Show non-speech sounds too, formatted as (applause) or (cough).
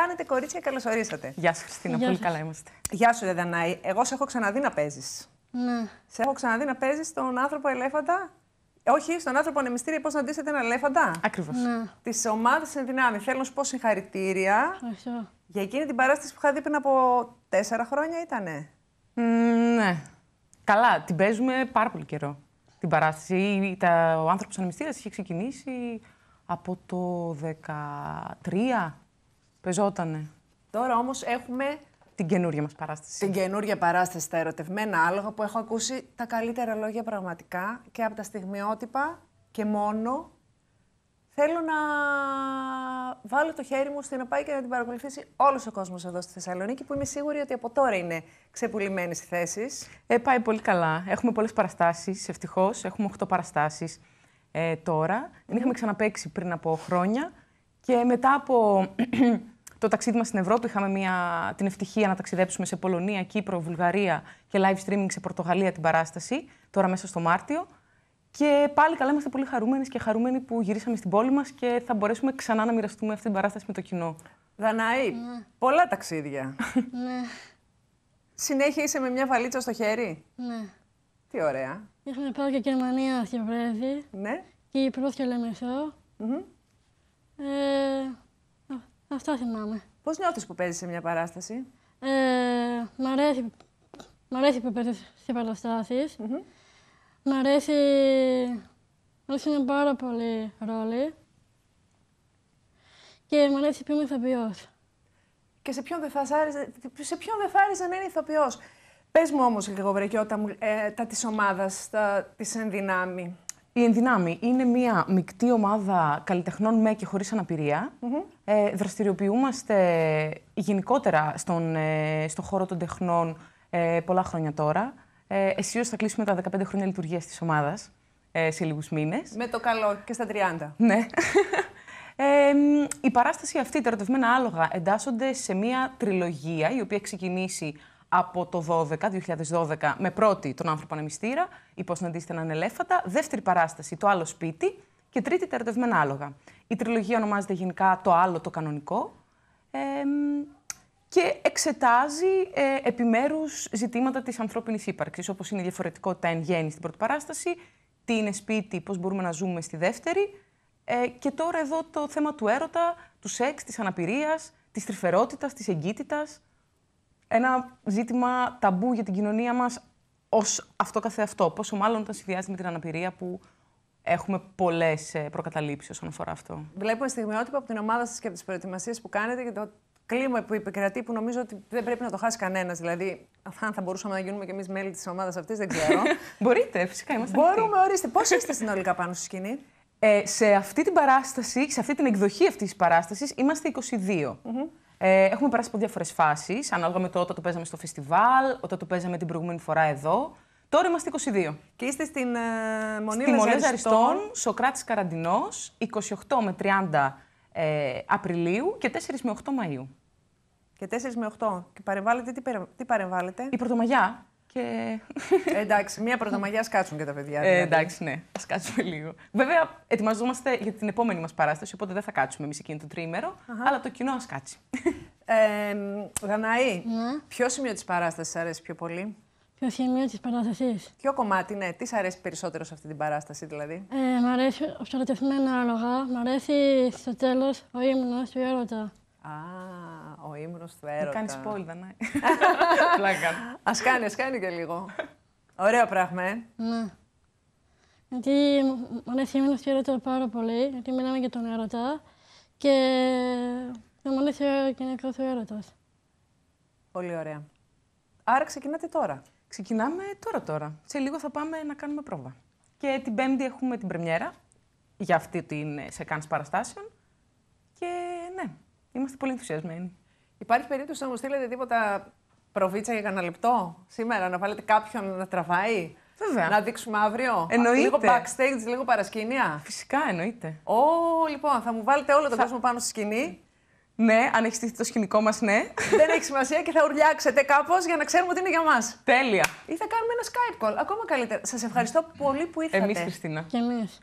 κάνετε, κορίτσια, καλώ ορίσατε. Γεια σου, Χριστίνα. πολύ καλά είμαστε. Γεια σου, Δανάη. Εγώ σε έχω ξαναδεί να παίζεις. Ναι. Σε έχω ξαναδεί να παίζεις στον άνθρωπο ελέφαντα. Όχι, στον άνθρωπο ανεμιστήρια, πώς να ντύσετε ένα ελέφαντα. Ακριβώς. Ναι. Τη ομάδα δυνάμει. Θέλω να σου πω συγχαρητήρια. Ευχαριστώ. Για εκείνη την παράσταση που είχα δει πριν από τέσσερα χρόνια ήτανε. ναι. Καλά, την παίζουμε πάρα πολύ καιρό. Την παράσταση. Ο άνθρωπος ανεμιστήρια είχε ξεκινήσει από το 13. Πεζότανε. Τώρα όμως έχουμε. Την καινούργια μας παράσταση. Την καινούργια παράσταση, τα ερωτευμένα άλογα που έχω ακούσει τα καλύτερα λόγια πραγματικά και από τα στιγμιότυπα και μόνο. Θέλω να βάλω το χέρι μου στην πάει και να την παρακολουθήσει όλος ο κόσμος εδώ στη Θεσσαλονίκη, που είμαι σίγουρη ότι από τώρα είναι ξεπουλημένες οι θέσεις. Ε, πάει πολύ καλά. Έχουμε πολλές παραστάσεις, ευτυχώς. Έχουμε 8 παραστάσεις ε, τώρα. Mm. είχαμε ξαναπέξει πριν από χρόνια. Και μετά από το ταξίδι μας στην Ευρώπη. Είχαμε μια, την ευτυχία να ταξιδέψουμε σε Πολωνία, Κύπρο, Βουλγαρία και live streaming σε Πορτογαλία την παράσταση, τώρα μέσα στο Μάρτιο. Και πάλι καλά είμαστε πολύ χαρούμενοι και χαρούμενοι που γυρίσαμε στην πόλη μας και θα μπορέσουμε ξανά να μοιραστούμε αυτή την παράσταση με το κοινό. Δανάη, ναι. πολλά ταξίδια. (laughs) Ναι. Συνέχεια είσαι με μια βαλίτσα στο χέρι. Ναι. Τι ωραία. Είχαμε πάει και Γερμανία και Ναι. και η mm Mm-hmm. Αυτό θυμάμαι. Πώς νιώθεις που παίζεις σε μια παράσταση, ε, Μ' αρέσει, μ αρέσει που παίζεις σε παραστάσεις. Mm Μ' αρέσει. Μ' πάρα πολύ ρόλο. Και μ' αρέσει που είμαι ηθοποιός. Και σε ποιον δεν θα σε ποιον να είναι ηθοποιός. Πες μου όμως λίγο, βρε, ε, τα της ομάδας, τα της ενδυνάμει. Η Ενδυνάμει είναι μια μεικτή ομάδα καλλιτεχνών με και χωρίς αναπηρία. ε, δραστηριοποιούμαστε γενικότερα στον, ε, χώρο των τεχνών ε, πολλά χρόνια τώρα. Ε, θα κλείσουμε τα 15 χρόνια λειτουργίας της ομάδας ε, σε λίγους μήνες. Με το καλό και στα 30. Ναι. (laughs) Ε, η παράσταση αυτή, τα ρωτευμένα άλογα, εντάσσονται σε μια τριλογία η οποία ξεκινήσει από το 12, 2012 με πρώτη τον άνθρωπο ανεμιστήρα, η Πώ να δειτε έναν δεύτερη παράσταση το άλλο σπίτι και τρίτη τα ερωτευμένα άλογα. Η τριλογία ονομάζεται γενικά το άλλο το κανονικό ε, και εξετάζει ε, επιμέρους ζητήματα της ανθρώπινης ύπαρξης, όπως είναι η διαφορετικότητα εν γέννη στην πρώτη παράσταση, τι είναι σπίτι, πώς μπορούμε να ζούμε στη δεύτερη ε, και τώρα εδώ το θέμα του έρωτα, του σεξ, της αναπηρίας, της τρυφερότητας, της εγκύτητας ένα ζήτημα ταμπού για την κοινωνία μας ως αυτό καθεαυτό. Πόσο μάλλον όταν συνδυάζεται με την αναπηρία που έχουμε πολλές ε, προκαταλήψεις όσον αφορά αυτό. Βλέπουμε στιγμιότυπα από την ομάδα σας και από τις προετοιμασίες που κάνετε και το κλίμα που επικρατεί που νομίζω ότι δεν πρέπει να το χάσει κανένας. Δηλαδή, αν θα μπορούσαμε να γίνουμε κι εμείς μέλη της ομάδας αυτής, δεν ξέρω. (laughs) Μπορείτε, φυσικά είμαστε. Μπορούμε, ορίστε. Πώς είστε συνολικά πάνω στη σκηνή. Ε, σε αυτή την παράσταση, σε αυτή την εκδοχή αυτής της παράστασης, είμαστε 22. Mm-hmm. Ε, έχουμε περάσει από διάφορες φάσεις, ανάλογα με το όταν το παίζαμε στο φεστιβάλ, όταν το παίζαμε την προηγούμενη φορά εδώ. Τώρα είμαστε 22. Και είστε στην ε, Μονή στη Λαζαριστών, Σοκράτης Σοκράτη 28 με 30 ε, Απριλίου και 4 με 8 Μαΐου. Και 4 με 8. Και παρεμβάλλετε, τι, τι παρεμβάλλετε. Η Πρωτομαγιά. Και... Ε, εντάξει, μία πρωτομαγιά σκάτσουν και τα παιδιά. Ε, δηλαδή. Ε, εντάξει, ναι, ας κάτσουμε λίγο. Βέβαια, ετοιμαζόμαστε για την επόμενη μας παράσταση, οπότε δεν θα κάτσουμε εμείς εκείνη το τρίμερο, αλλά το κοινό ας κάτσει. Ε, yeah. Ναι. ποιο σημείο της παράστασης αρέσει πιο πολύ. Ποιο σημείο της παράστασης. Ποιο κομμάτι, ναι, τι αρέσει περισσότερο σε αυτή την παράσταση, δηλαδή. Ε, μ' αρέσει στρατευμένο άλογα, μ' αρέσει στο τέλος ο ύμνος του έρωτα. Α, ο ύμνος του έρωτα. Να κάνεις πόλτα, ναι. (laughs) Πλάκα. Ας κάνει, ας κάνει και λίγο. Ωραία πράγμα, ε. Ναι. Γιατί μου αρέσει η του έρωτα πάρα πολύ, γιατί μιλάμε για τον έρωτα και μου αρέσει και γυναικός ο έρωτας. Πολύ ωραία. Άρα ξεκινάτε τώρα. Ξεκινάμε τώρα τώρα. Σε λίγο θα πάμε να κάνουμε πρόβα. Και την Πέμπτη έχουμε την πρεμιέρα για αυτή την σε κανεί παραστάσεων. Και ναι, είμαστε πολύ ενθουσιασμένοι. Υπάρχει περίπτωση να μου στείλετε τίποτα προβίτσα για κανένα λεπτό σήμερα, να βάλετε κάποιον να τραβάει. Βέβαια. Να δείξουμε αύριο. Εννοείται. Λίγο backstage, λίγο παρασκήνια. Φυσικά εννοείται. Ω, λοιπόν, θα μου βάλετε όλο τον θα... κόσμο πάνω στη σκηνή. Ναι, αν έχεις στηθεί το σκηνικό μας, ναι. Δεν έχει σημασία και θα ουρλιάξετε κάπως για να ξέρουμε ότι είναι για μας. Τέλεια. Ή θα κάνουμε ένα Skype call. Ακόμα καλύτερα. Σας ευχαριστώ πολύ που ήρθατε. Εμείς, Χριστίνα. Και εμείς.